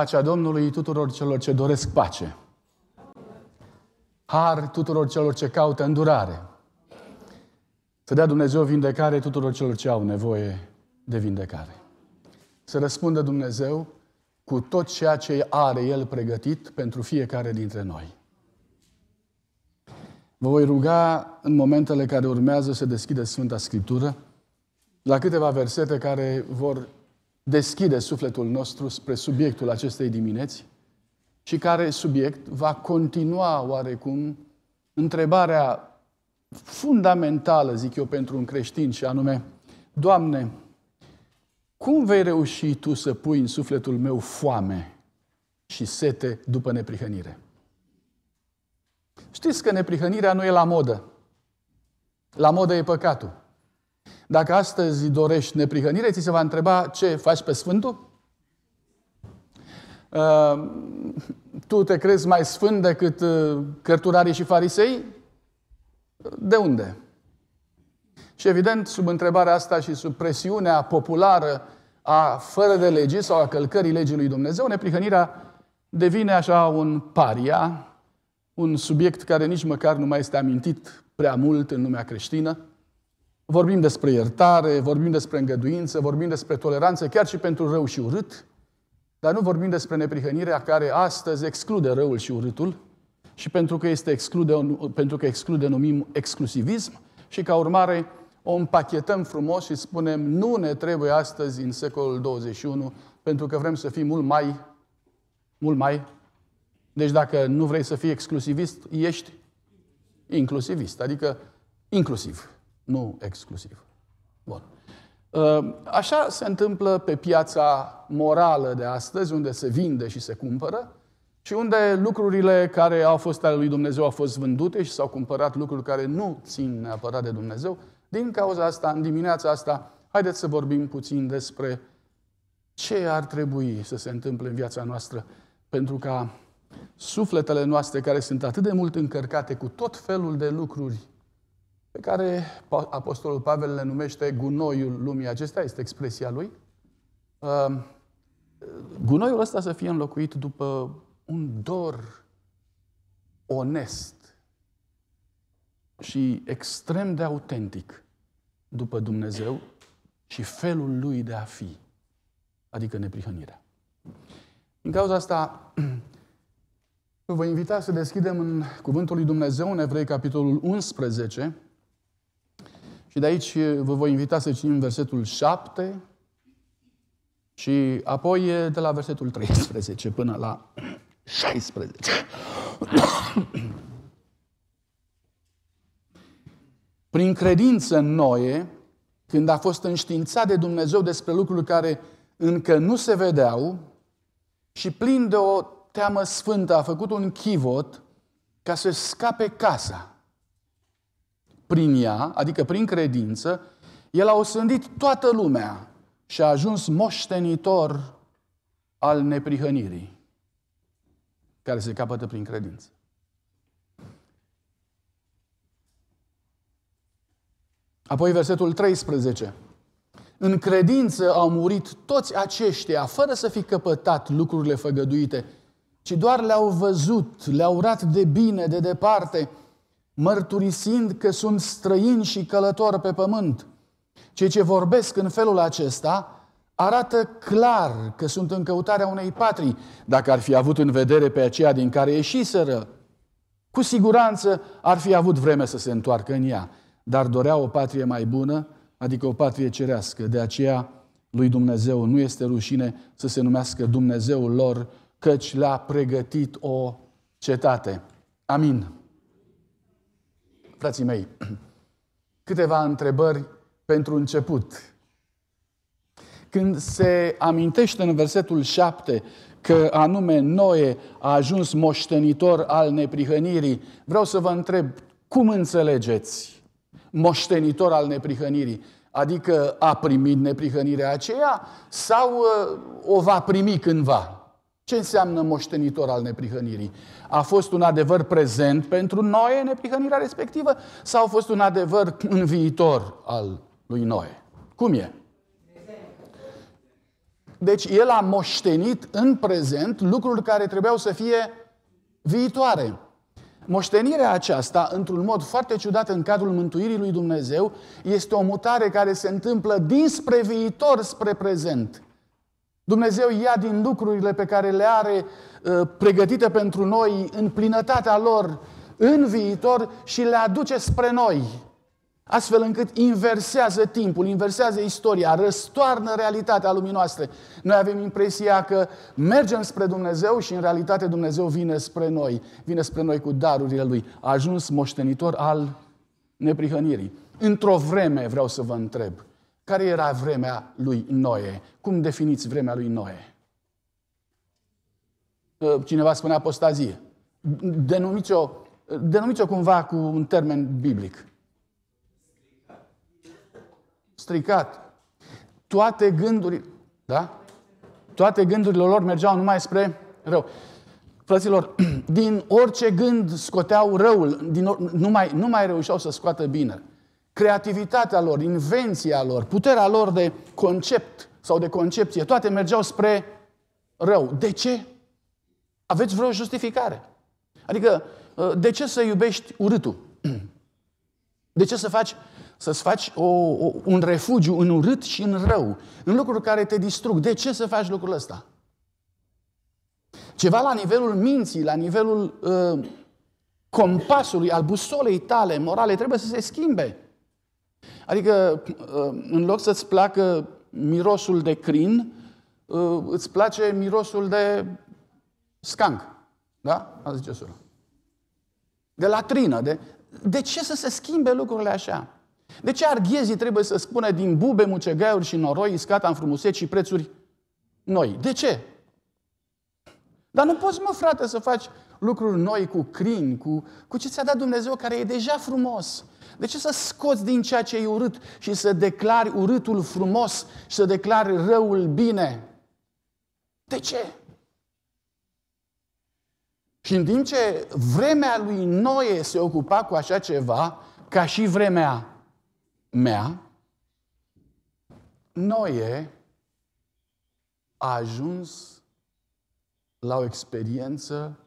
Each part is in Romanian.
Pacea Domnului tuturor celor ce doresc pace. Har tuturor celor ce caută îndurare. Să dea Dumnezeu vindecare tuturor celor ce au nevoie de vindecare. Să răspundă Dumnezeu cu tot ceea ce are El pregătit pentru fiecare dintre noi. Vă voi ruga în momentele care urmează să deschideți Sfânta Scriptură la câteva versete care vor deschide sufletul nostru spre subiectul acestei dimineți și care subiect va continua oarecum întrebarea fundamentală, zic eu, pentru un creștin și anume, Doamne, cum vei reuși Tu să pui în sufletul meu foame și sete după neprihănire? Știți că neprihănirea nu e la modă. La modă e păcatul. Dacă astăzi dorești neprihănire, ți se va întreba ce faci pe Sfântul? Uh, tu te crezi mai sfânt decât uh, cărturarii și farisei? De unde? Și evident, sub întrebarea asta și sub presiunea populară a fără de lege sau a călcării legii lui Dumnezeu, neprihănirea devine așa un paria, un subiect care nici măcar nu mai este amintit prea mult în lumea creștină, Vorbim despre iertare, vorbim despre îngăduință, vorbim despre toleranță, chiar și pentru rău și urât, dar nu vorbim despre neprihănirea care astăzi exclude răul și urâtul și pentru că, este exclude, pentru că exclude numim exclusivism și ca urmare o împachetăm frumos și spunem nu ne trebuie astăzi în secolul 21 pentru că vrem să fim mult mai, mult mai. Deci dacă nu vrei să fii exclusivist, ești inclusivist, adică inclusiv nu exclusiv. Bun. Ehm, așa se întâmplă pe piața morală de astăzi, unde se vinde și se cumpără, și unde lucrurile care au fost ale lui Dumnezeu au fost vândute și s-au cumpărat lucruri care nu țin neapărat de Dumnezeu. Din cauza asta, în dimineața asta, haideți să vorbim puțin despre ce ar trebui să se întâmple în viața noastră pentru ca sufletele noastre care sunt atât de mult încărcate cu tot felul de lucruri pe care Apostolul Pavel le numește gunoiul lumii acestea, este expresia lui, um, gunoiul ăsta să fie înlocuit după un dor onest și extrem de autentic după Dumnezeu și felul lui de a fi, adică neprihănirea. Din cauza asta, vă invita să deschidem în Cuvântul lui Dumnezeu, în Evrei, capitolul 11, și de aici vă voi invita să citim versetul 7 și apoi de la versetul 13 până la 16. Prin credință în Noe, când a fost înștiințat de Dumnezeu despre lucruri care încă nu se vedeau și plin de o teamă sfântă a făcut un chivot ca să scape casa – prin ea, adică prin credință, el a osândit toată lumea și a ajuns moștenitor al neprihănirii, care se capătă prin credință. Apoi versetul 13. În credință au murit toți aceștia, fără să fi căpătat lucrurile făgăduite, ci doar le-au văzut, le-au urat de bine, de departe, mărturisind că sunt străini și călători pe pământ. Cei ce vorbesc în felul acesta arată clar că sunt în căutarea unei patrii, dacă ar fi avut în vedere pe aceea din care ieșiseră. Cu siguranță ar fi avut vreme să se întoarcă în ea, dar dorea o patrie mai bună, adică o patrie cerească. De aceea lui Dumnezeu nu este rușine să se numească Dumnezeul lor, căci le-a pregătit o cetate. Amin frații mei, câteva întrebări pentru început. Când se amintește în versetul 7 că anume Noe a ajuns moștenitor al neprihănirii, vreau să vă întreb, cum înțelegeți moștenitor al neprihănirii? Adică a primit neprihănirea aceea sau uh, o va primi cândva? Ce înseamnă moștenitor al neprihănirii? A fost un adevăr prezent pentru noi în neprihănirea respectivă sau a fost un adevăr în viitor al lui Noe? Cum e? Deci el a moștenit în prezent lucruri care trebuiau să fie viitoare. Moștenirea aceasta, într-un mod foarte ciudat în cadrul mântuirii lui Dumnezeu, este o mutare care se întâmplă dinspre viitor spre prezent. Dumnezeu ia din lucrurile pe care le are uh, pregătite pentru noi în plinătatea lor în viitor și le aduce spre noi. Astfel încât inversează timpul, inversează istoria, răstoarnă realitatea lumii noastre. Noi avem impresia că mergem spre Dumnezeu și în realitate Dumnezeu vine spre noi. Vine spre noi cu darurile Lui. A ajuns moștenitor al neprihănirii. Într-o vreme, vreau să vă întreb, care era vremea lui Noe? Cum definiți vremea lui Noe? Cineva spune apostazie. Denumiți-o, denumiți-o cumva cu un termen biblic. Stricat. Toate gândurile, da? Toate gândurile lor mergeau numai spre rău. Frăților, din orice gând scoteau răul, din or- nu, mai, nu mai reușeau să scoată bine. Creativitatea lor, invenția lor, puterea lor de concept sau de concepție, toate mergeau spre rău. De ce? Aveți vreo justificare. Adică, uh, de ce să iubești urâtul? De ce să faci, să-ți faci o, o, un refugiu în urât și în rău, în lucruri care te distrug? De ce să faci lucrul ăsta? Ceva la nivelul minții, la nivelul uh, compasului, al busolei tale, morale, trebuie să se schimbe. Adică, uh, în loc să-ți placă mirosul de crin, uh, îți place mirosul de scanc. Da? A zice sura. De latrină. De... de ce să se schimbe lucrurile așa? De ce arghezii trebuie să spună din bube, mucegaiuri și noroi, iscata în frumuseți și prețuri noi? De ce? Dar nu poți, mă, frate, să faci lucruri noi cu crin, cu, cu ce ți-a dat Dumnezeu, care e deja frumos. De ce să scoți din ceea ce e urât și să declari urâtul frumos și să declari răul bine? De ce? Și în timp ce vremea lui Noe se ocupa cu așa ceva, ca și vremea mea, Noe a ajuns la o experiență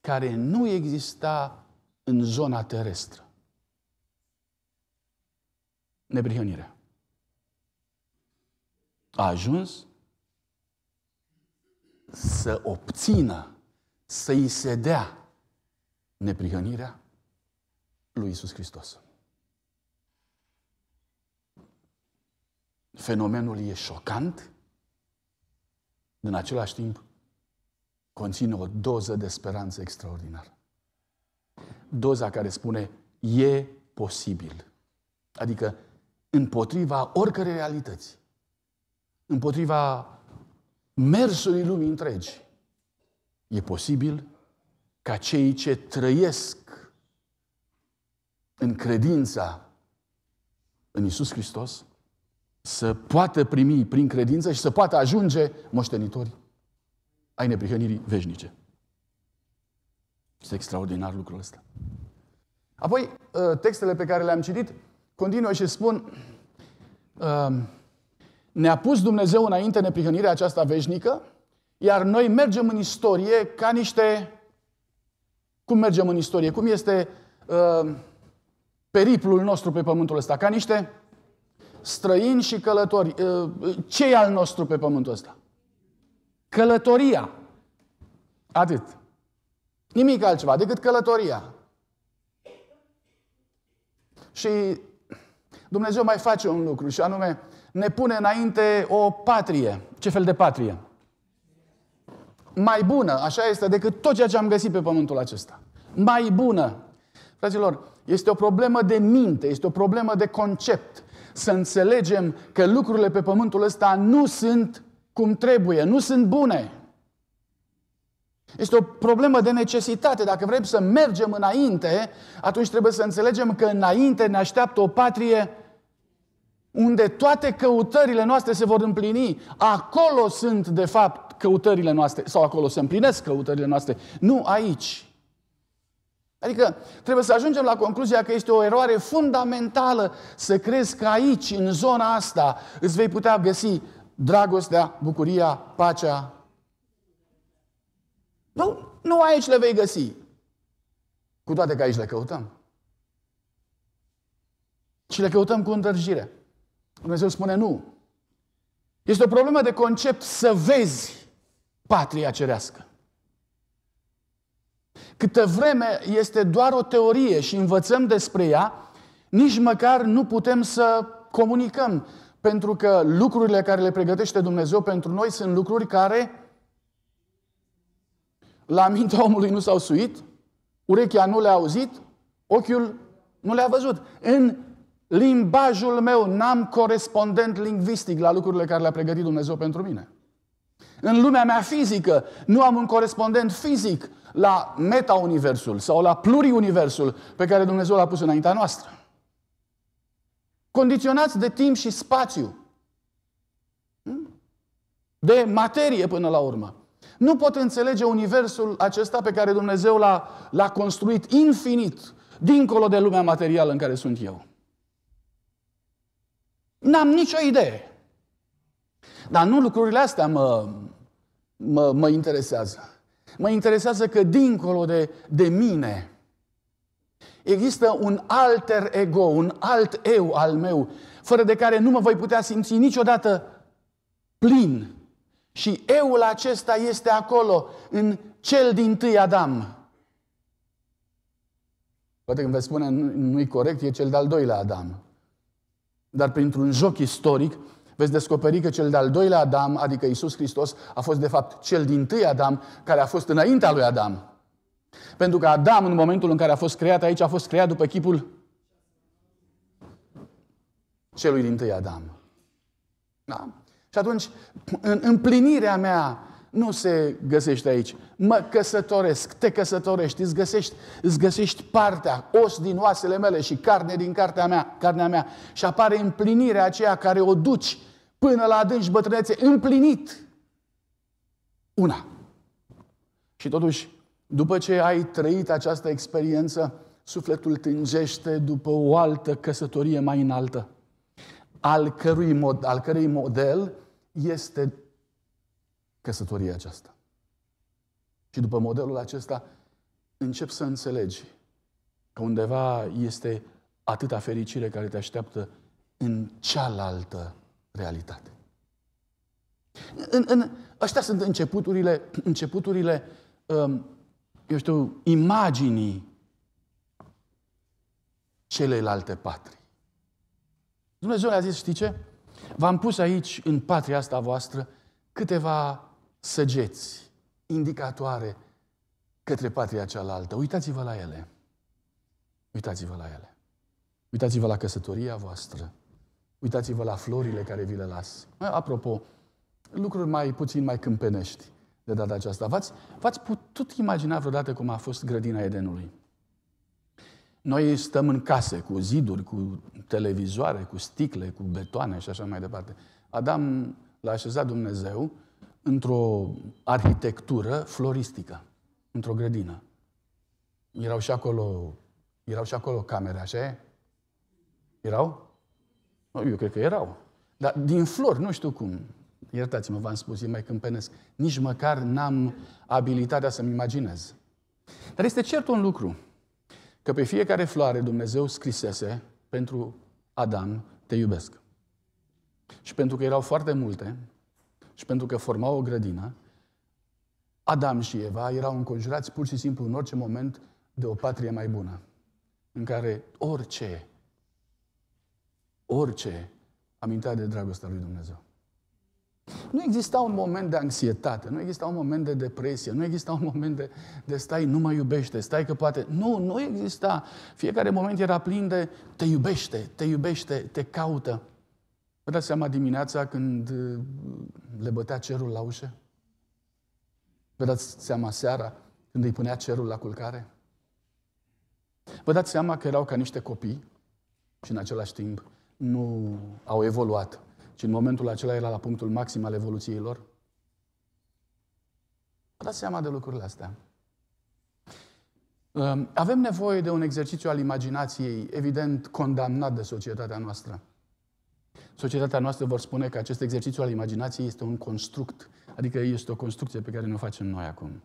care nu exista în zona terestră neprihănirea. A ajuns să obțină, să îi se dea neprihănirea lui Isus Hristos. Fenomenul e șocant, în același timp conține o doză de speranță extraordinară. Doza care spune, e posibil. Adică împotriva oricărei realități, împotriva mersului lumii întregi, e posibil ca cei ce trăiesc în credința în Isus Hristos să poată primi prin credință și să poată ajunge moștenitori ai neprihănirii veșnice. Este extraordinar lucrul ăsta. Apoi, ă, textele pe care le-am citit continuă și spun, um, ne-a pus Dumnezeu înainte neprihănirea aceasta veșnică, iar noi mergem în istorie ca niște... Cum mergem în istorie? Cum este uh, periplul nostru pe pământul ăsta? Ca niște străini și călători. Uh, ce al nostru pe pământul ăsta? Călătoria. Atât. Nimic altceva decât călătoria. Și Dumnezeu mai face un lucru și anume ne pune înainte o patrie. Ce fel de patrie? Mai bună, așa este, decât tot ceea ce am găsit pe pământul acesta. Mai bună. Fraților, este o problemă de minte, este o problemă de concept. Să înțelegem că lucrurile pe pământul ăsta nu sunt cum trebuie, nu sunt bune. Este o problemă de necesitate. Dacă vrem să mergem înainte, atunci trebuie să înțelegem că înainte ne așteaptă o patrie unde toate căutările noastre se vor împlini. Acolo sunt, de fapt, căutările noastre, sau acolo se împlinesc căutările noastre, nu aici. Adică trebuie să ajungem la concluzia că este o eroare fundamentală să crezi că aici, în zona asta, îți vei putea găsi dragostea, bucuria, pacea. Nu, nu aici le vei găsi. Cu toate că aici le căutăm. Și le căutăm cu întârjire. Dumnezeu spune nu. Este o problemă de concept să vezi patria cerească. Câtă vreme este doar o teorie și învățăm despre ea, nici măcar nu putem să comunicăm, pentru că lucrurile care le pregătește Dumnezeu pentru noi sunt lucruri care la mintea omului nu s-au suit, urechea nu le-a auzit, ochiul nu le-a văzut. În Limbajul meu, n-am corespondent lingvistic la lucrurile care le-a pregătit Dumnezeu pentru mine. În lumea mea fizică, nu am un corespondent fizic la meta-universul sau la pluriuniversul pe care Dumnezeu l-a pus înaintea noastră. Condiționați de timp și spațiu, hmm? de materie până la urmă. Nu pot înțelege universul acesta pe care Dumnezeu l-a, l-a construit infinit, dincolo de lumea materială în care sunt eu. N-am nicio idee. Dar nu lucrurile astea mă, mă, mă interesează. Mă interesează că dincolo de, de mine există un alter ego, un alt eu al meu, fără de care nu mă voi putea simți niciodată plin. Și euul acesta este acolo, în cel din tâi Adam. Poate când veți spune, nu-i corect, e cel de-al doilea Adam. Dar printr-un joc istoric veți descoperi că cel de-al doilea Adam, adică Isus Hristos, a fost de fapt cel din tâi Adam care a fost înaintea lui Adam. Pentru că Adam, în momentul în care a fost creat aici, a fost creat după chipul celui din tâi Adam. Da? Și atunci, în împlinirea mea nu se găsește aici. Mă căsătoresc, te căsătorești, îți găsești, îți găsești partea, os din oasele mele și carne din cartea mea, carnea mea. Și apare împlinirea aceea care o duci până la adânci bătrânețe, împlinit. Una. Și totuși, după ce ai trăit această experiență, sufletul tângește după o altă căsătorie mai înaltă, al cărui, mod, al cărui model este căsătoria aceasta. Și după modelul acesta încep să înțelegi că undeva este atâta fericire care te așteaptă în cealaltă realitate. În, în, astea sunt începuturile, începuturile um, eu știu, imaginii celelalte patrii. Dumnezeu le-a zis, știi ce? V-am pus aici, în patria asta voastră, câteva săgeți indicatoare către patria cealaltă. Uitați-vă la ele. Uitați-vă la ele. Uitați-vă la căsătoria voastră. Uitați-vă la florile care vi le las. Eh, apropo, lucruri mai puțin mai câmpenești de data aceasta. V-ați, v-ați putut imagina vreodată cum a fost grădina Edenului? Noi stăm în case cu ziduri, cu televizoare, cu sticle, cu betoane și așa mai departe. Adam l-a așezat Dumnezeu într-o arhitectură floristică, într-o grădină. Erau și acolo, erau și acolo camere, așa e? Erau? Eu cred că erau. Dar din flori, nu știu cum. Iertați-mă, v-am spus, e mai câmpenesc. Nici măcar n-am abilitatea să-mi imaginez. Dar este cert un lucru, că pe fiecare floare Dumnezeu scrisese pentru Adam, te iubesc. Și pentru că erau foarte multe, și pentru că formau o grădină, Adam și Eva erau înconjurați pur și simplu în orice moment de o patrie mai bună, în care orice, orice amintea de dragostea lui Dumnezeu. Nu exista un moment de anxietate, nu exista un moment de depresie, nu exista un moment de, de stai, nu mă iubește, stai că poate. Nu, nu exista. Fiecare moment era plin de te iubește, te iubește, te caută. Vă dați seama dimineața când uh, le bătea cerul la ușă? Vă dați seama seara când îi punea cerul la culcare? Vă dați seama că erau ca niște copii și în același timp nu au evoluat, ci în momentul acela era la punctul maxim al evoluției lor? Vă dați seama de lucrurile astea. Um, avem nevoie de un exercițiu al imaginației, evident condamnat de societatea noastră. Societatea noastră vor spune că acest exercițiu al imaginației este un construct, adică este o construcție pe care ne-o facem noi acum.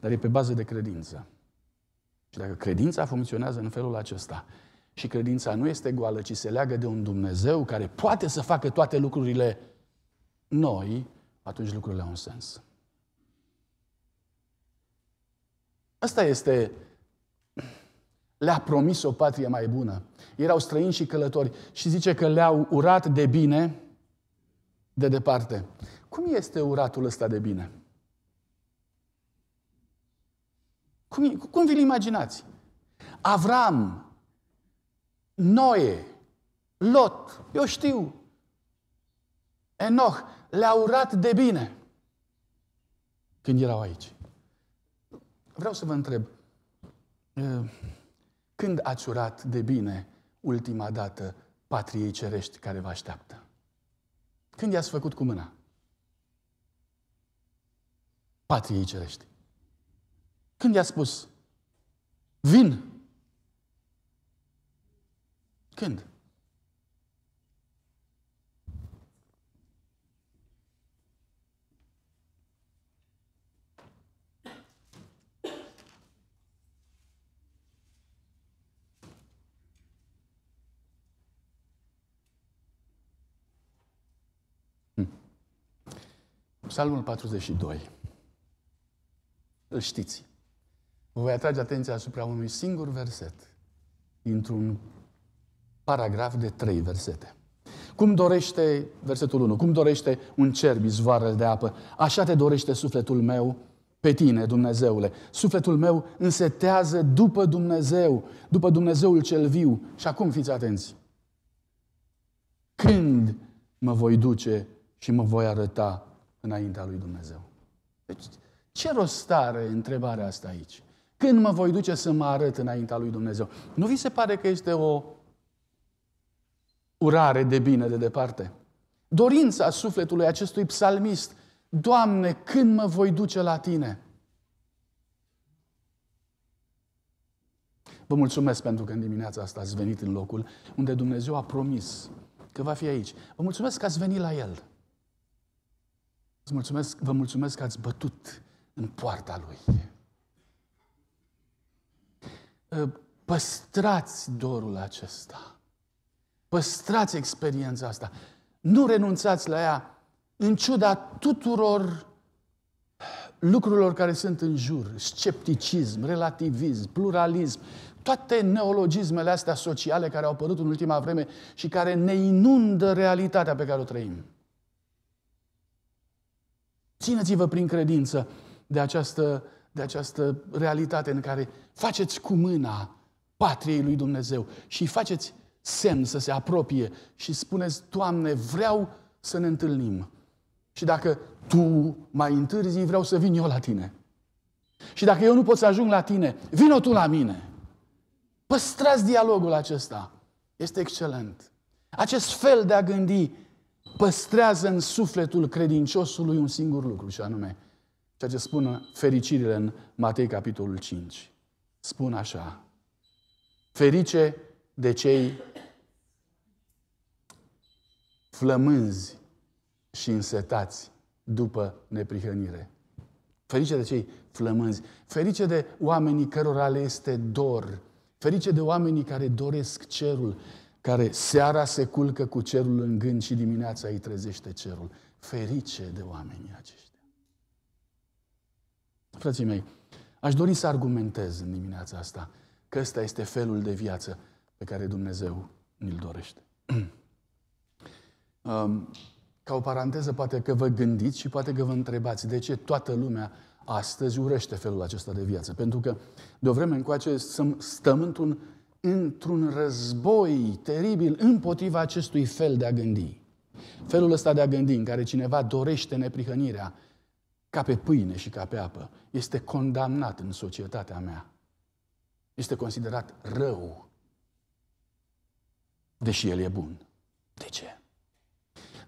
Dar e pe bază de credință. Și dacă credința funcționează în felul acesta și credința nu este goală, ci se leagă de un Dumnezeu care poate să facă toate lucrurile noi, atunci lucrurile au un sens. Asta este le-a promis o patrie mai bună. Erau străini și călători și zice că le-au urat de bine de departe. Cum este uratul ăsta de bine? Cum, cum vi-l imaginați? Avram, Noe, Lot, eu știu, Enoch, le au urat de bine când erau aici. Vreau să vă întreb, eh, când ați urat de bine ultima dată patriei cerești care vă așteaptă? Când i-ați făcut cu mâna? Patriei cerești. Când i-a spus, vin? Când? Psalmul 42. Îl știți. Vă voi atrage atenția asupra unui singur verset dintr-un paragraf de trei versete. Cum dorește, versetul 1, cum dorește un cerb izvoarele de apă, așa te dorește sufletul meu pe tine, Dumnezeule. Sufletul meu însetează după Dumnezeu, după Dumnezeul cel viu. Și acum fiți atenți. Când mă voi duce și mă voi arăta înaintea lui Dumnezeu. Deci, ce rost are întrebarea asta aici? Când mă voi duce să mă arăt înaintea lui Dumnezeu? Nu vi se pare că este o urare de bine de departe? Dorința sufletului acestui psalmist, Doamne, când mă voi duce la Tine? Vă mulțumesc pentru că în dimineața asta ați venit în locul unde Dumnezeu a promis că va fi aici. Vă mulțumesc că ați venit la El. Îți mulțumesc, vă mulțumesc că ați bătut în poarta Lui. Ă, păstrați dorul acesta. Păstrați experiența asta. Nu renunțați la ea în ciuda tuturor lucrurilor care sunt în jur, scepticism, relativism, pluralism, toate neologismele astea sociale care au apărut în ultima vreme și care ne inundă realitatea pe care o trăim. Țineți-vă prin credință de această, de această realitate în care faceți cu mâna patriei lui Dumnezeu și faceți semn să se apropie și spuneți, Doamne, vreau să ne întâlnim. Și dacă tu mai întârzi, vreau să vin eu la tine. Și dacă eu nu pot să ajung la tine, vino tu la mine. Păstrați dialogul acesta. Este excelent. Acest fel de a gândi păstrează în sufletul credinciosului un singur lucru, și anume, ceea ce spun fericirile în Matei capitolul 5. Spun așa, ferice de cei flămânzi și însetați după neprihănire. Ferice de cei flămânzi, ferice de oamenii cărora le este dor, ferice de oamenii care doresc cerul, care seara se culcă cu cerul în gând și dimineața îi trezește cerul. Ferice de oamenii aceștia. Frații mei, aș dori să argumentez în dimineața asta că ăsta este felul de viață pe care Dumnezeu ni-l dorește. Um, ca o paranteză, poate că vă gândiți și poate că vă întrebați de ce toată lumea astăzi urăște felul acesta de viață. Pentru că de o vreme încoace stăm într-un într-un război teribil împotriva acestui fel de a gândi. Felul ăsta de a gândi în care cineva dorește neprihănirea ca pe pâine și ca pe apă este condamnat în societatea mea. Este considerat rău, deși el e bun. De ce?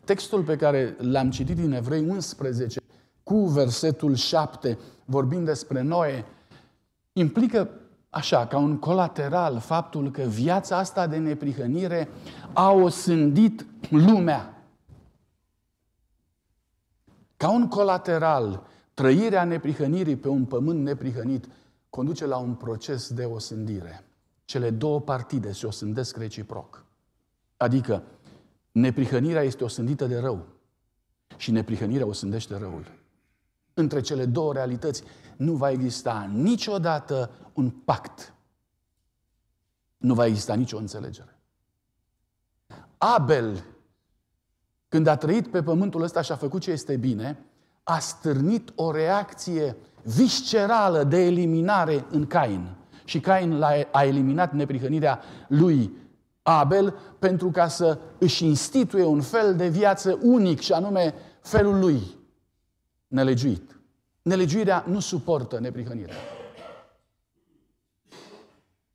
Textul pe care l-am citit din Evrei 11 cu versetul 7, vorbind despre Noe, implică așa, ca un colateral, faptul că viața asta de neprihănire a osândit lumea. Ca un colateral, trăirea neprihănirii pe un pământ neprihănit conduce la un proces de osândire. Cele două partide se osândesc reciproc. Adică, neprihănirea este osândită de rău și neprihănirea osândește răul. Între cele două realități nu va exista niciodată un pact, nu va exista nicio înțelegere. Abel, când a trăit pe pământul ăsta și a făcut ce este bine, a stârnit o reacție viscerală de eliminare în Cain. Și Cain a eliminat neprihănirea lui Abel pentru ca să își instituie un fel de viață unic și anume felul lui nelegiuit. Nelegiuirea nu suportă neprihănirea.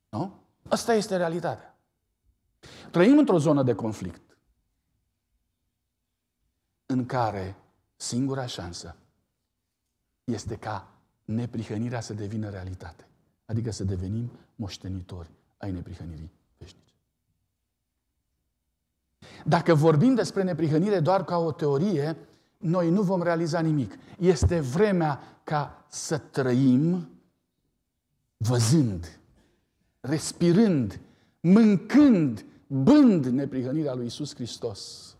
Nu? Asta este realitatea. Trăim într-o zonă de conflict în care singura șansă este ca neprihănirea să devină realitate. Adică să devenim moștenitori ai neprihănirii veșnice. Dacă vorbim despre neprihănire doar ca o teorie, noi nu vom realiza nimic. Este vremea ca să trăim văzând respirând, mâncând, bând neprihănirea lui Isus Hristos.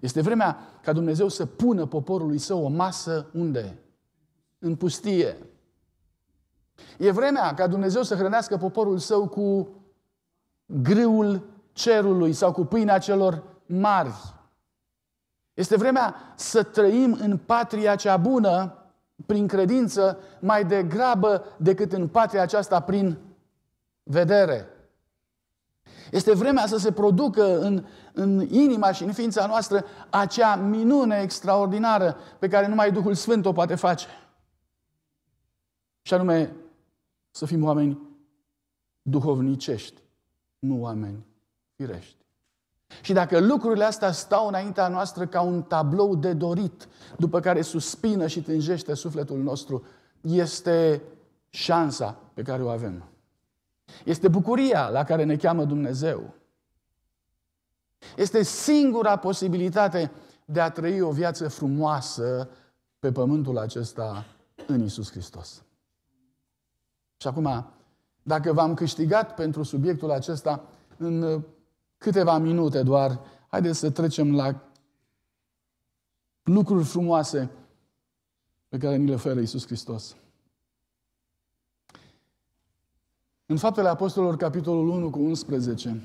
Este vremea ca Dumnezeu să pună poporului său o masă unde? În pustie. E vremea ca Dumnezeu să hrănească poporul său cu grâul cerului sau cu pâinea celor mari. Este vremea să trăim în patria cea bună prin credință mai degrabă decât în patria aceasta prin vedere. Este vremea să se producă în, în inima și în ființa noastră acea minune extraordinară pe care numai Duhul Sfânt o poate face. Și anume, să fim oameni duhovnicești, nu oameni firești. Și dacă lucrurile astea stau înaintea noastră ca un tablou de dorit, după care suspină și tânjește sufletul nostru, este șansa pe care o avem. Este bucuria la care ne cheamă Dumnezeu. Este singura posibilitate de a trăi o viață frumoasă pe pământul acesta în Isus Hristos. Și acum, dacă v-am câștigat pentru subiectul acesta în câteva minute doar, haideți să trecem la lucruri frumoase pe care ni le oferă Isus Hristos. În Faptele Apostolilor, capitolul 1 cu 11.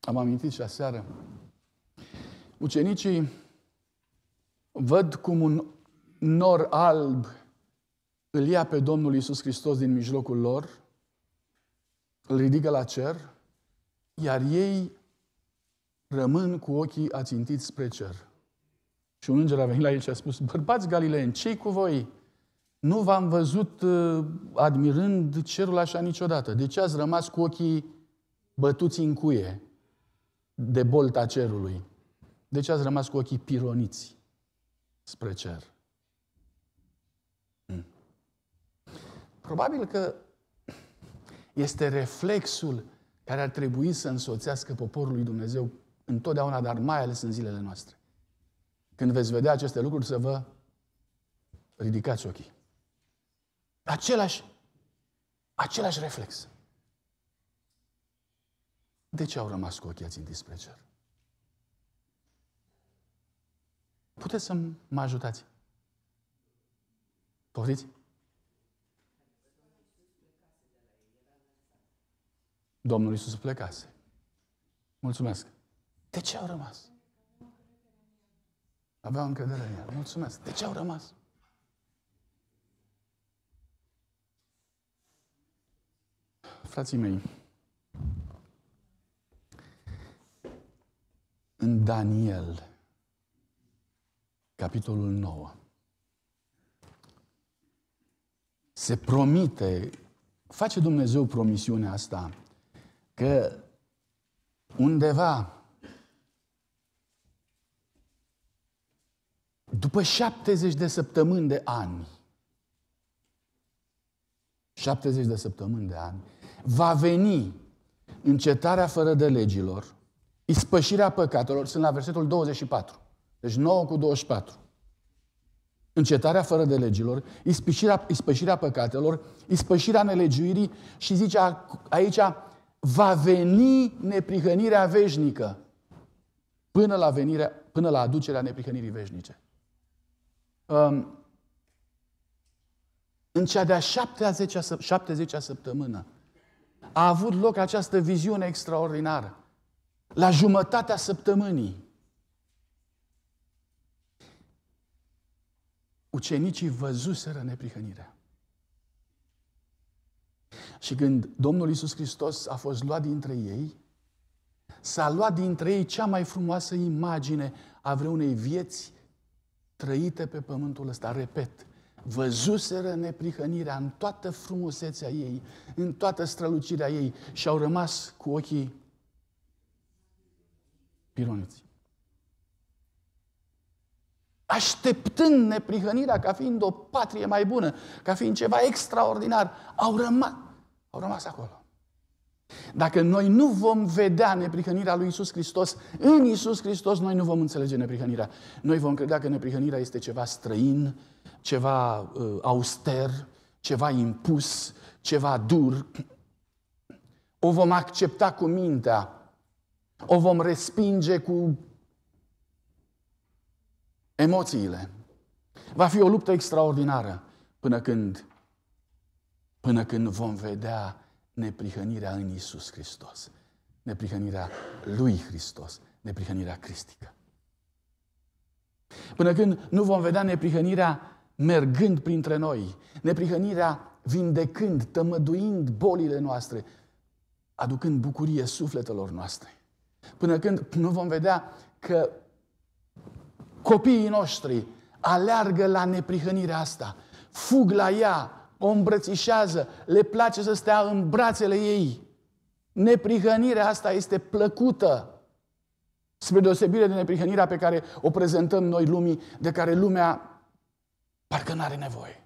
Am amintit și aseară. Ucenicii văd cum un nor alb îl ia pe Domnul Iisus Hristos din mijlocul lor, îl ridică la cer, iar ei rămân cu ochii ațintiți spre cer. Și un înger a venit la el și a spus, bărbați galileeni, ce cu voi? Nu v-am văzut uh, admirând cerul așa niciodată. De ce ați rămas cu ochii bătuți în cuie de bolta cerului? De ce ați rămas cu ochii pironiți spre cer? Hmm. Probabil că este reflexul care ar trebui să însoțească poporul lui Dumnezeu întotdeauna, dar mai ales în zilele noastre. Când veți vedea aceste lucruri, să vă ridicați ochii. Același, același reflex. De ce au rămas cu ochii țintiți spre cer? Puteți să mă ajutați? Poftiți? Domnul Iisus plecase. Mulțumesc. De ce au rămas? Aveau încredere în el. Mulțumesc. De ce au rămas? frații mei, în Daniel, capitolul 9, se promite, face Dumnezeu promisiunea asta, că undeva după 70 de săptămâni de ani, 70 de săptămâni de ani, va veni încetarea fără de legilor, ispășirea păcatelor, sunt la versetul 24, deci 9 cu 24. Încetarea fără de legilor, ispășirea, ispășirea păcatelor, ispășirea nelegiuirii și zice aici, va veni neprihănirea veșnică până la, venirea, până la aducerea neprihănirii veșnice. Um, în cea de-a 70-a, 70-a săptămână, a avut loc această viziune extraordinară. La jumătatea săptămânii, ucenicii văzuseră neprihănirea. Și când Domnul Isus Hristos a fost luat dintre ei, s-a luat dintre ei cea mai frumoasă imagine a vreunei vieți trăite pe pământul ăsta. Repet, văzuseră neprihănirea în toată frumusețea ei, în toată strălucirea ei și au rămas cu ochii pironiți. Așteptând neprihănirea ca fiind o patrie mai bună, ca fiind ceva extraordinar, au rămas, au rămas acolo. Dacă noi nu vom vedea neprihănirea lui Isus Hristos, în Isus Hristos noi nu vom înțelege neprihănirea. Noi vom credea că neprihănirea este ceva străin, ceva uh, auster, ceva impus, ceva dur. O vom accepta cu mintea, o vom respinge cu emoțiile. Va fi o luptă extraordinară până când, până când vom vedea neprihănirea în Isus Hristos, neprihănirea lui Hristos, neprihănirea cristică. Până când nu vom vedea neprihănirea mergând printre noi, neprihănirea vindecând, tămăduind bolile noastre, aducând bucurie sufletelor noastre. Până când nu vom vedea că copiii noștri aleargă la neprihănirea asta, fug la ea, o îmbrățișează, le place să stea în brațele ei. Neprihănirea asta este plăcută, spre deosebire de neprihănirea pe care o prezentăm noi lumii, de care lumea parcă nu are nevoie.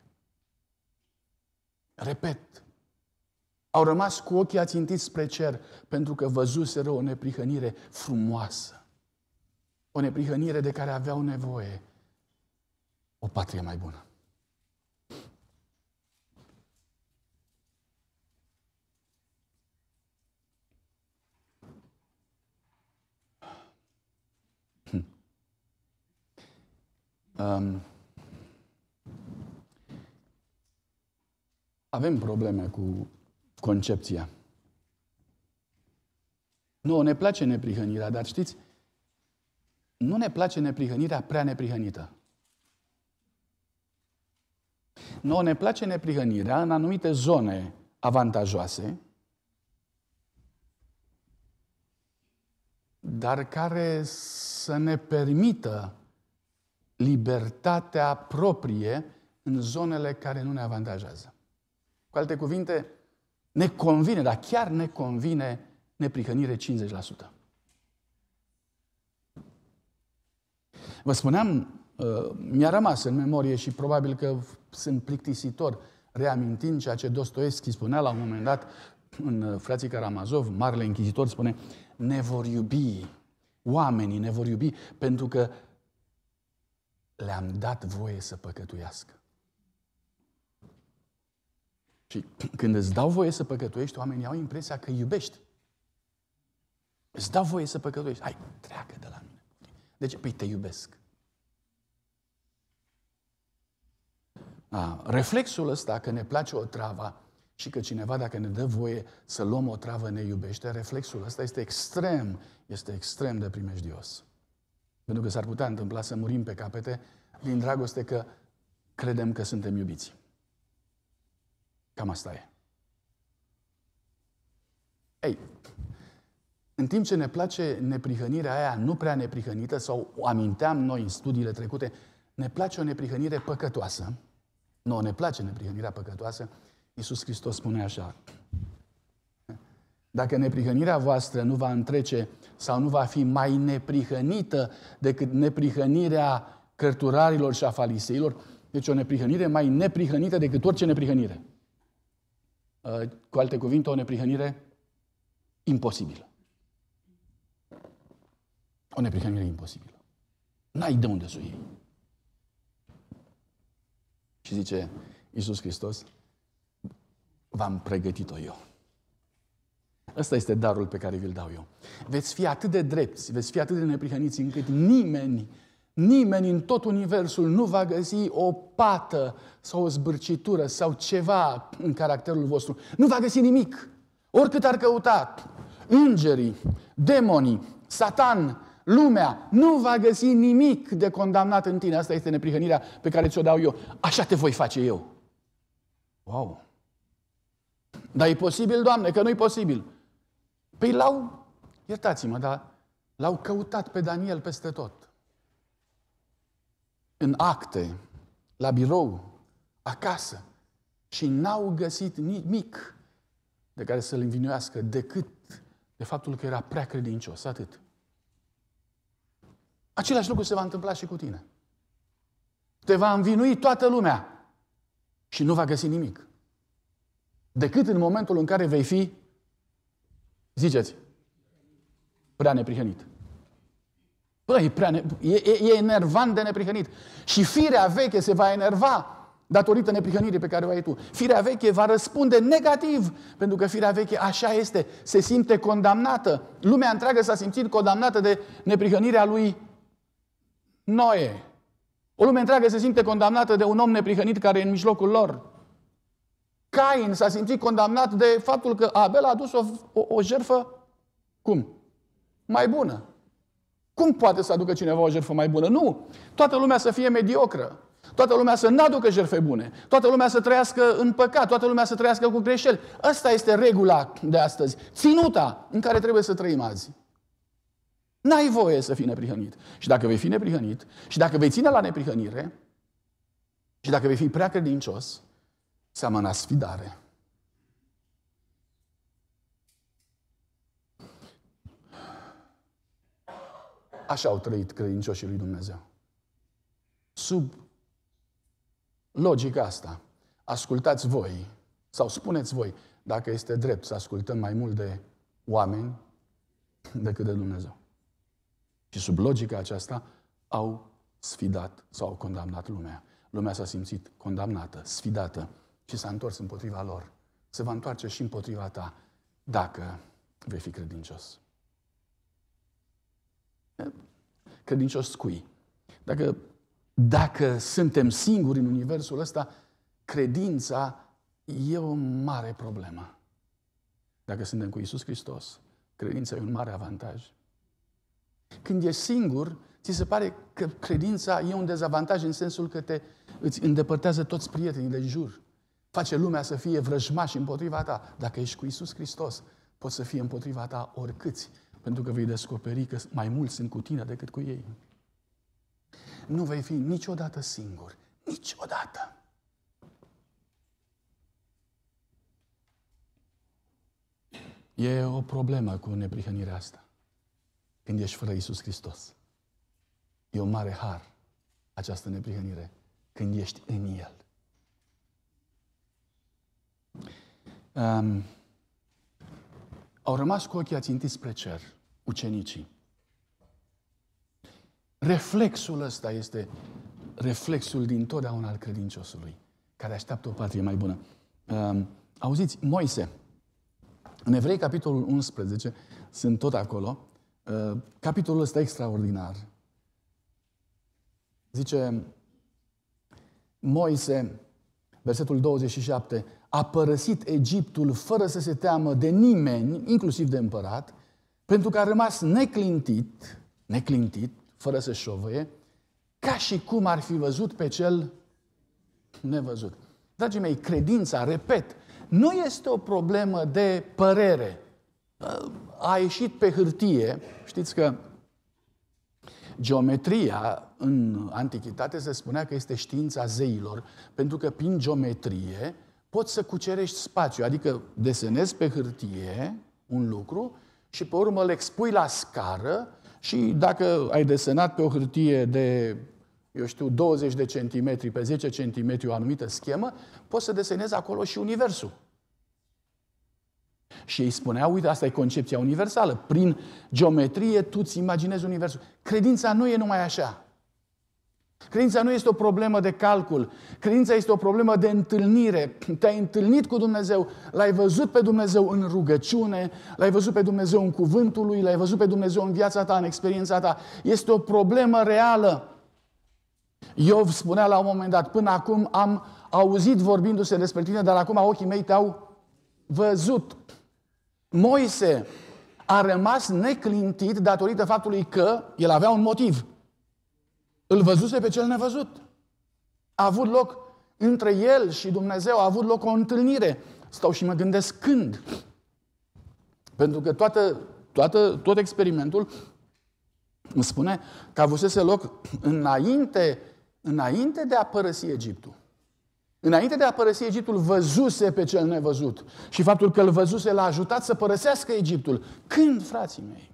Repet, au rămas cu ochii ațintiți spre cer pentru că văzuseră o neprihănire frumoasă. O neprihănire de care aveau nevoie. O patrie mai bună. Um, avem probleme cu concepția. Nu, ne place neprihănirea, dar știți, nu ne place neprihănirea prea neprihănită. Nu, ne place neprihănirea în anumite zone avantajoase, dar care să ne permită libertatea proprie în zonele care nu ne avantajează. Cu alte cuvinte, ne convine, dar chiar ne convine neprihănire 50%. Vă spuneam, uh, mi-a rămas în memorie și probabil că sunt plictisitor reamintind ceea ce Dostoevski spunea la un moment dat în uh, Frații Karamazov, Marele Închizitor, spune ne vor iubi, oamenii ne vor iubi pentru că le-am dat voie să păcătuiască. Și când îți dau voie să păcătuiești, oamenii au impresia că iubești. Îți dau voie să păcătuiești. Hai, treacă de la mine. Deci, păi te iubesc. A, reflexul ăsta că ne place o travă și că cineva dacă ne dă voie să luăm o travă ne iubește, reflexul ăsta este extrem, este extrem de primejdios. Pentru că s-ar putea întâmpla să murim pe capete din dragoste că credem că suntem iubiți. Cam asta e. Ei, în timp ce ne place neprihănirea aia nu prea neprihănită, sau o aminteam noi în studiile trecute, ne place o neprihănire păcătoasă. Nu, ne place neprihănirea păcătoasă. Iisus Hristos spune așa. Dacă neprihănirea voastră nu va întrece sau nu va fi mai neprihănită decât neprihănirea cărturarilor și a faliseilor. Deci o neprihănire mai neprihănită decât orice neprihănire. Uh, cu alte cuvinte, o neprihănire imposibilă. O neprihănire imposibilă. N-ai de unde să iei. Și zice Iisus Hristos, v-am pregătit-o eu. Ăsta este darul pe care vi-l dau eu. Veți fi atât de drepți, veți fi atât de neprihăniți încât nimeni, nimeni în tot universul nu va găsi o pată sau o zbârcitură sau ceva în caracterul vostru. Nu va găsi nimic. Oricât ar căuta îngerii, demonii, satan, lumea, nu va găsi nimic de condamnat în tine. Asta este neprihănirea pe care ți-o dau eu. Așa te voi face eu. Wow! Dar e posibil, Doamne, că nu e posibil. Păi l-au, iertați-mă, dar l-au căutat pe Daniel peste tot. În acte, la birou, acasă. Și n-au găsit nimic de care să-l învinuiască decât de faptul că era prea credincios, atât. Același lucru se va întâmpla și cu tine. Te va învinui toată lumea și nu va găsi nimic. Decât în momentul în care vei fi Ziceți. Prea neprihănit. Păi, prea ne... e, e, e enervant de neprihănit. Și firea veche se va enerva datorită neprihănirii pe care o ai tu. Firea veche va răspunde negativ, pentru că firea veche așa este, se simte condamnată. Lumea întreagă s-a simțit condamnată de neprihănirea lui Noe. O lume întreagă se simte condamnată de un om neprihănit care e în mijlocul lor. Cain s-a simțit condamnat de faptul că Abel a adus o, o, o jertfă, cum? Mai bună. Cum poate să aducă cineva o jertfă mai bună? Nu! Toată lumea să fie mediocră. Toată lumea să nu aducă jertfe bune. Toată lumea să trăiască în păcat. Toată lumea să trăiască cu greșeli. Asta este regula de astăzi. Ținuta în care trebuie să trăim azi. N-ai voie să fii neprihănit. Și dacă vei fi neprihănit, și dacă vei ține la neprihănire, și dacă vei fi prea credincios, seamănă sfidare. Așa au trăit credincioșii lui Dumnezeu. Sub logica asta, ascultați voi sau spuneți voi dacă este drept să ascultăm mai mult de oameni decât de Dumnezeu. Și sub logica aceasta au sfidat sau au condamnat lumea. Lumea s-a simțit condamnată, sfidată, și s-a întors împotriva lor. Se va întoarce și împotriva ta dacă vei fi credincios. Credincios cui? Dacă, dacă suntem singuri în universul ăsta, credința e o mare problemă. Dacă suntem cu Isus Hristos, credința e un mare avantaj. Când e singur, ți se pare că credința e un dezavantaj în sensul că te, îți îndepărtează toți prietenii de jur. Face lumea să fie vrăjmași împotriva ta. Dacă ești cu Isus Hristos, poți să fie împotriva ta oricâți, pentru că vei descoperi că mai mulți sunt cu tine decât cu ei. Nu vei fi niciodată singur. Niciodată. E o problemă cu neprihănirea asta. Când ești fără Isus Hristos. E o mare har această neprihănire când ești în El. um, au rămas cu ochii ațintiți spre cer, ucenicii. Reflexul ăsta este reflexul din totdeauna al credinciosului, care așteaptă o patrie mai bună. Um, auziți, Moise, în Evrei, capitolul 11, sunt tot acolo, uh, capitolul ăsta extraordinar. Zice Moise, versetul 27, a părăsit Egiptul fără să se teamă de nimeni, inclusiv de împărat, pentru că a rămas neclintit, neclintit, fără să șovăie, ca și cum ar fi văzut pe cel nevăzut. Dragii mei, credința, repet, nu este o problemă de părere. A ieșit pe hârtie, știți că geometria în antichitate se spunea că este știința zeilor, pentru că prin geometrie poți să cucerești spațiu, adică desenezi pe hârtie un lucru și pe urmă îl expui la scară și dacă ai desenat pe o hârtie de, eu știu, 20 de centimetri pe 10 centimetri o anumită schemă, poți să desenezi acolo și universul. Și ei spunea, uite, asta e concepția universală. Prin geometrie tu îți imaginezi universul. Credința nu e numai așa. Credința nu este o problemă de calcul. Credința este o problemă de întâlnire. Te-ai întâlnit cu Dumnezeu, l-ai văzut pe Dumnezeu în rugăciune, l-ai văzut pe Dumnezeu în cuvântul lui, l-ai văzut pe Dumnezeu în viața ta, în experiența ta. Este o problemă reală. Iov spunea la un moment dat, până acum am auzit vorbindu-se despre tine, dar acum ochii mei te-au văzut. Moise a rămas neclintit datorită faptului că el avea un motiv. Îl văzuse pe cel nevăzut. A avut loc între el și Dumnezeu, a avut loc o întâlnire. Stau și mă gândesc când. Pentru că toată, toată, tot experimentul îmi spune că avusese loc înainte, înainte de a părăsi Egiptul. Înainte de a părăsi Egiptul, văzuse pe cel nevăzut. Și faptul că îl văzuse l-a ajutat să părăsească Egiptul. Când, frații mei?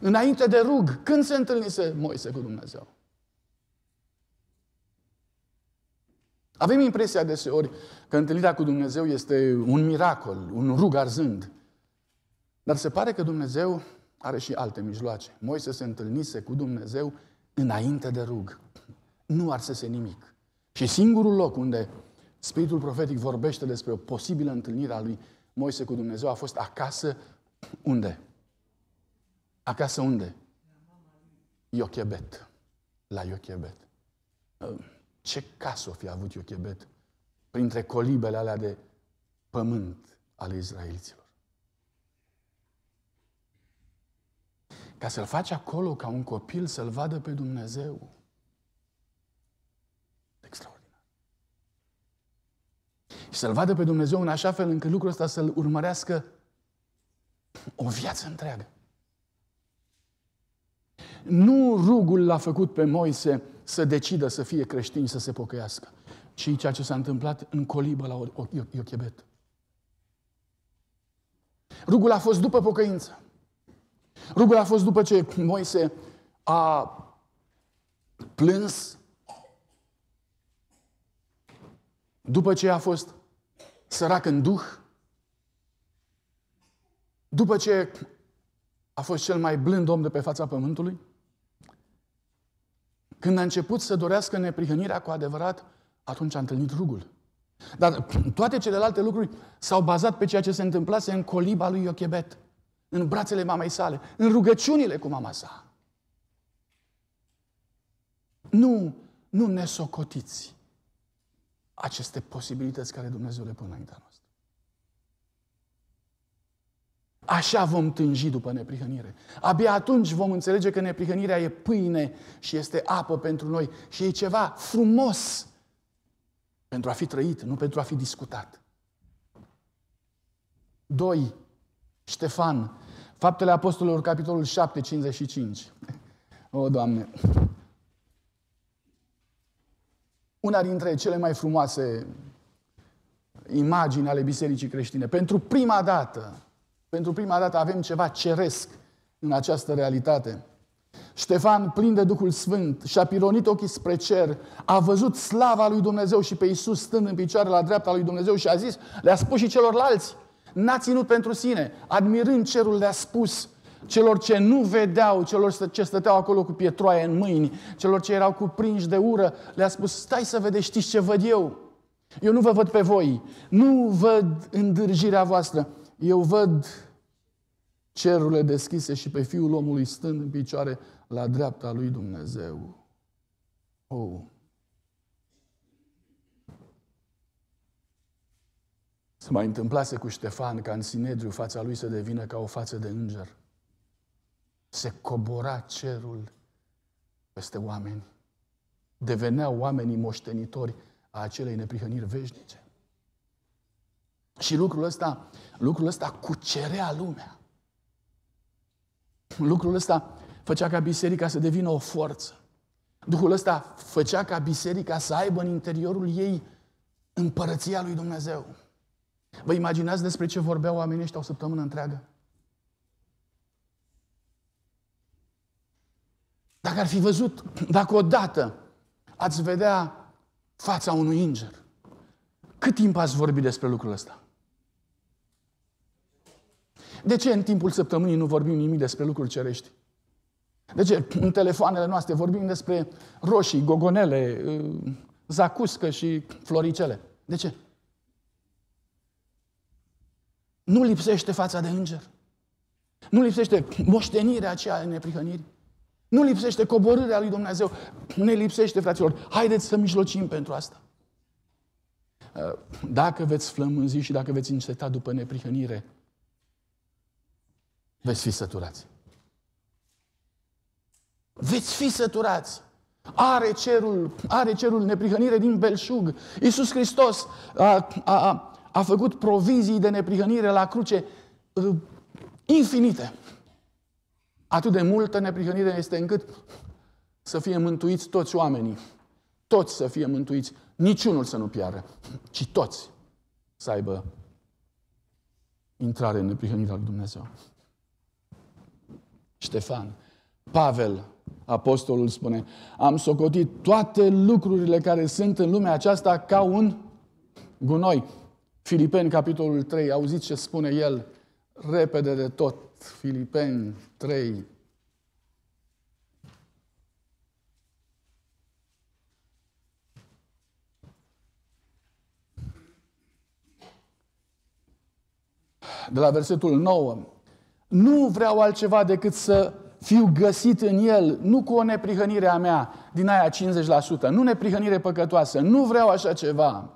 Înainte de rug, când se întâlnise Moise cu Dumnezeu? Avem impresia deseori că întâlnirea cu Dumnezeu este un miracol, un rug arzând. Dar se pare că Dumnezeu are și alte mijloace. Moise se întâlnise cu Dumnezeu înainte de rug. Nu arsese nimic. Și singurul loc unde Spiritul profetic vorbește despre o posibilă întâlnire a lui Moise cu Dumnezeu a fost acasă unde? Acasă unde? Iochebet. La Iochebet. Uh, ce casă o fi avut Iochebet printre colibele alea de pământ ale izraeliților? Ca să-l faci acolo ca un copil să-l vadă pe Dumnezeu. Extraordinar. Și să-l vadă pe Dumnezeu în așa fel încât lucrul ăsta să-l urmărească o viață întreagă. Nu rugul l-a făcut pe Moise să decidă să fie creștin, să se pocăiască, ci ceea ce s-a întâmplat în colibă la Iochebet. Rugul a fost după pocăință. Rugul a fost după ce Moise a plâns, după ce a fost sărac în duh, după ce a fost cel mai blând om de pe fața pământului, când a început să dorească neprihănirea cu adevărat, atunci a întâlnit rugul. Dar toate celelalte lucruri s-au bazat pe ceea ce se întâmplase în coliba lui Iochebet, în brațele mamei sale, în rugăciunile cu mama sa. Nu, nu ne socotiți aceste posibilități care Dumnezeu le pune înaintea Așa vom tânji după neprihănire. Abia atunci vom înțelege că neprihănirea e pâine și este apă pentru noi și e ceva frumos pentru a fi trăit, nu pentru a fi discutat. 2. Ștefan, Faptele Apostolilor, capitolul 7, 55. O, Doamne! Una dintre cele mai frumoase imagini ale bisericii creștine. Pentru prima dată, pentru prima dată avem ceva ceresc în această realitate. Ștefan, plin de Duhul Sfânt, și-a pironit ochii spre cer, a văzut slava lui Dumnezeu și pe Iisus stând în picioare la dreapta lui Dumnezeu și a zis, le-a spus și celorlalți, n-a ținut pentru sine, admirând cerul le-a spus, celor ce nu vedeau, celor ce stăteau acolo cu pietroaie în mâini, celor ce erau cuprinși de ură, le-a spus, stai să vedeți, știți ce văd eu? Eu nu vă văd pe voi, nu văd îndârjirea voastră, eu văd cerurile deschise și pe Fiul omului stând în picioare la dreapta lui Dumnezeu. Oh. Se mai întâmplase cu Ștefan ca în Sinedriu fața lui să devină ca o față de înger. Se cobora cerul peste oameni. Deveneau oamenii moștenitori a acelei neprihăniri veșnice. Și lucrul ăsta, lucrul ăsta cucerea lumea. Lucrul ăsta făcea ca biserica să devină o forță. Duhul ăsta făcea ca biserica să aibă în interiorul ei împărăția lui Dumnezeu. Vă imaginați despre ce vorbeau oamenii ăștia o săptămână întreagă? Dacă ar fi văzut, dacă odată ați vedea fața unui înger, cât timp ați vorbit despre lucrul ăsta? De ce în timpul săptămânii nu vorbim nimic despre lucruri cerești? De ce în telefoanele noastre vorbim despre roșii, gogonele, uh, zacuscă și floricele? De ce? Nu lipsește fața de înger. Nu lipsește moștenirea aceea de neprihăniri. Nu lipsește coborârea lui Dumnezeu. Ne lipsește, fraților. Haideți să mijlocim pentru asta. Uh, dacă veți flămânzi și dacă veți înceta după neprihănire, veți fi săturați. Veți fi săturați. Are cerul, are cerul neprihănire din belșug. Iisus Hristos a, a, a făcut provizii de neprihănire la cruce uh, infinite. Atât de multă neprihănire este încât să fie mântuiți toți oamenii. Toți să fie mântuiți. Niciunul să nu piară, ci toți să aibă intrare în neprihănirea lui Dumnezeu. Ștefan. Pavel, apostolul spune, am socotit toate lucrurile care sunt în lumea aceasta ca un gunoi. Filipeni, capitolul 3, auziți ce spune el repede de tot. Filipeni 3, de la versetul 9. Nu vreau altceva decât să fiu găsit în el, nu cu o neprihănire a mea din aia 50%, nu neprihănire păcătoasă, nu vreau așa ceva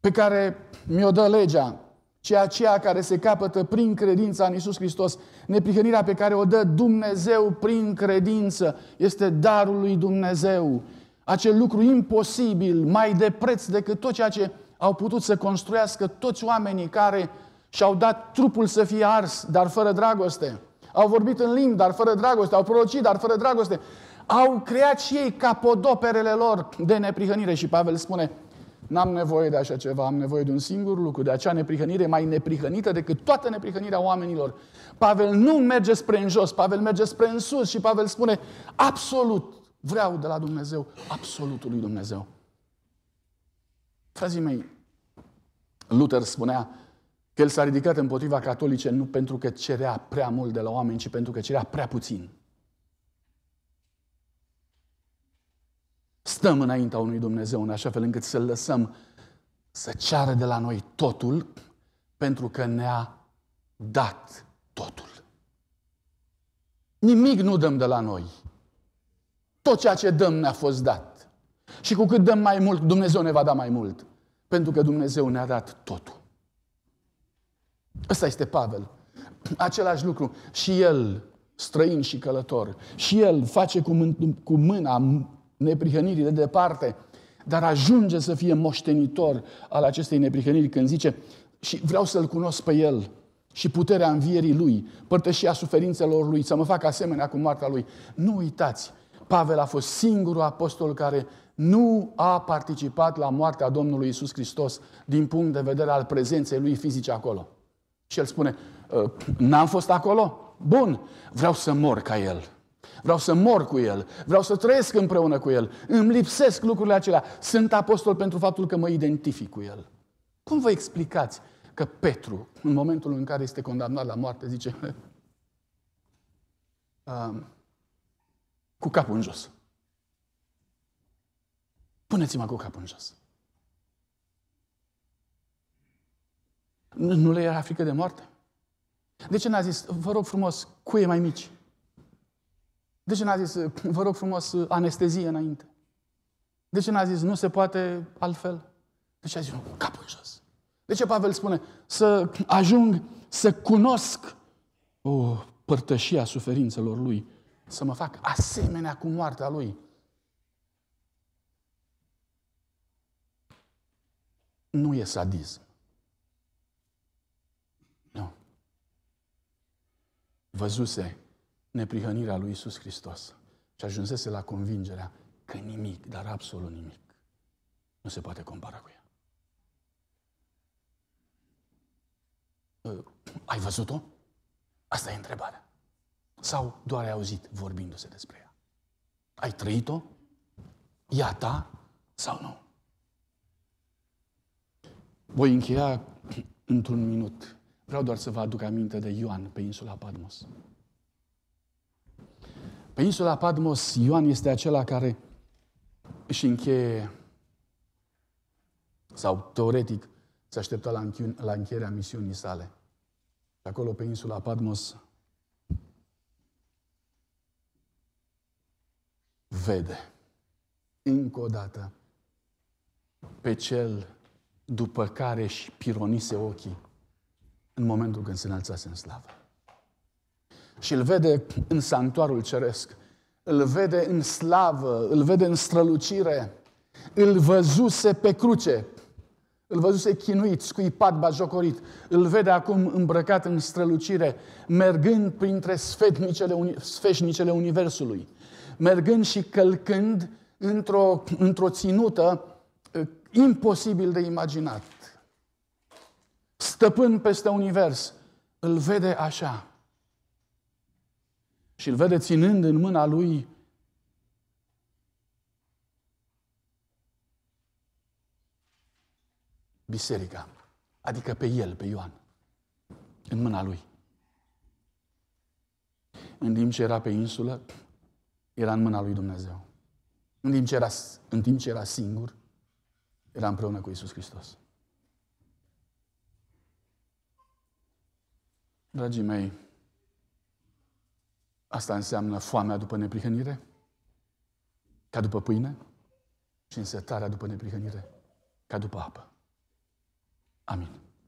pe care mi-o dă legea, ci aceea care se capătă prin credința în Isus Hristos. Neprihănirea pe care o dă Dumnezeu prin credință este darul lui Dumnezeu. Acel lucru imposibil, mai de preț decât tot ceea ce au putut să construiască toți oamenii care și-au dat trupul să fie ars, dar fără dragoste. Au vorbit în limbi, dar fără dragoste. Au prorocit, dar fără dragoste. Au creat și ei capodoperele lor de neprihănire. Și Pavel spune, n-am nevoie de așa ceva, am nevoie de un singur lucru, de acea neprihănire mai neprihănită decât toată neprihănirea oamenilor. Pavel nu merge spre în jos, Pavel merge spre în sus și Pavel spune, absolut, vreau de la Dumnezeu, absolutul lui Dumnezeu. Frații mei, Luther spunea, Că el s-a ridicat împotriva catolice nu pentru că cerea prea mult de la oameni, ci pentru că cerea prea puțin. Stăm înaintea unui Dumnezeu în așa fel încât să-L lăsăm să ceară de la noi totul, pentru că ne-a dat totul. Nimic nu dăm de la noi. Tot ceea ce dăm ne-a fost dat. Și cu cât dăm mai mult, Dumnezeu ne va da mai mult. Pentru că Dumnezeu ne-a dat totul. Ăsta este Pavel. Același lucru. Și el, străin și călător, și el face cu, mân- cu mâna neprihănirii de departe, dar ajunge să fie moștenitor al acestei neprihăniri când zice și vreau să-L cunosc pe El și puterea învierii Lui, părtășia suferințelor Lui, să mă fac asemenea cu moartea Lui. Nu uitați, Pavel a fost singurul apostol care nu a participat la moartea Domnului Isus Hristos din punct de vedere al prezenței Lui fizice acolo. Și el spune, ă, n-am fost acolo? Bun, vreau să mor ca el. Vreau să mor cu el, vreau să trăiesc împreună cu el, îmi lipsesc lucrurile acelea. Sunt apostol pentru faptul că mă identific cu el. Cum vă explicați că Petru, în momentul în care este condamnat la moarte, zice ă, cu capul în jos. Puneți-mă cu capul în jos. Nu le era frică de moarte? De ce n-a zis, vă rog frumos, cuie mai mici? De ce n-a zis, vă rog frumos, anestezie înainte? De ce n-a zis, nu se poate altfel? De ce a zis, capul în jos? De ce Pavel spune, să ajung să cunosc o părtășie a suferințelor lui, să mă fac asemenea cu moartea lui? Nu e sadism. văzuse neprihănirea lui Isus Hristos și ajunsese la convingerea că nimic, dar absolut nimic, nu se poate compara cu ea. Uh, ai văzut-o? Asta e întrebarea. Sau doar ai auzit vorbindu-se despre ea? Ai trăit-o? E ta sau nu? Voi încheia într-un minut Vreau doar să vă aduc aminte de Ioan pe insula Padmos. Pe insula Padmos, Ioan este acela care își încheie, sau teoretic, se aștepta la, închi- la încheierea misiunii sale. Și acolo, pe insula Padmos, vede încă o dată pe cel după care își pironise ochii în momentul când se înălțase în slavă. Și îl vede în sanctuarul ceresc, îl vede în slavă, îl vede în strălucire, îl văzuse pe cruce, îl văzuse chinuit, scuipat, bajocorit, îl vede acum îmbrăcat în strălucire, mergând printre sfeșnicele, sfeșnicele Universului, mergând și călcând într-o, într-o ținută eh, imposibil de imaginat stăpân peste univers, îl vede așa. Și îl vede ținând în mâna lui biserica, adică pe el, pe Ioan, în mâna lui. În timp ce era pe insulă, era în mâna lui Dumnezeu. În timp ce era, în timp ce era singur, era împreună cu Isus Hristos. Dragii mei, asta înseamnă foamea după neprihănire, ca după pâine, și însetarea după neprihănire, ca după apă. Amin.